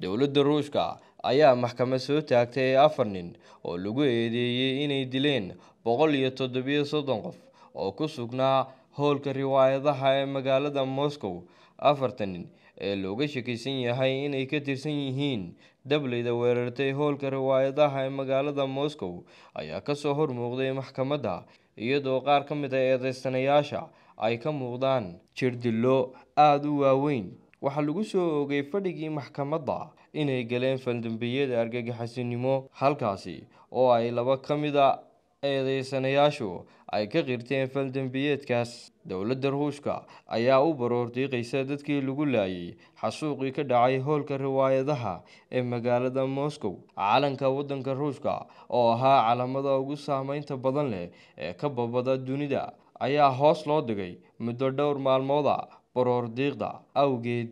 dowladda ruushka ayaa maxkamad soo taagtay afar nin oo lagu eedeeyey inay dileen boqol iyo toddobiyo soddon qof oo ku sugnaa howlka riwaayadaha ee magaalada moscow afarta nin ee looga shakisan yahay inay ka tirsan yihiin dablida weerartay howlka riwaayadaha ee magaalada moscow ayaa kasoo hor muuqday maxkamadda iyadoo qaar ka mid a ah eedeysanayaasha ay ka muuqdaan jirdillo aada u waaweyn waxaa lagu soo oogay fadhigii maxkamadda inay galeen faldambiyada argagixisinimo halkaasi oo ay laba ka mid a eedeysanayaashu ay ka qirteen faldembiyeedkaas dowladda ruushka ayaa u baroordiiqaysa dadkii lagu laayay xasuuqii ka dhacay hoolka riwaayadaha ee magaalada moscow calanka waddanka ruushka oo ahaa calamada ugu saameynta badan leh ee ka babada dunida ayaa hoos loo dhigay muddo dhowr maalmooda برور ديغدا أوجد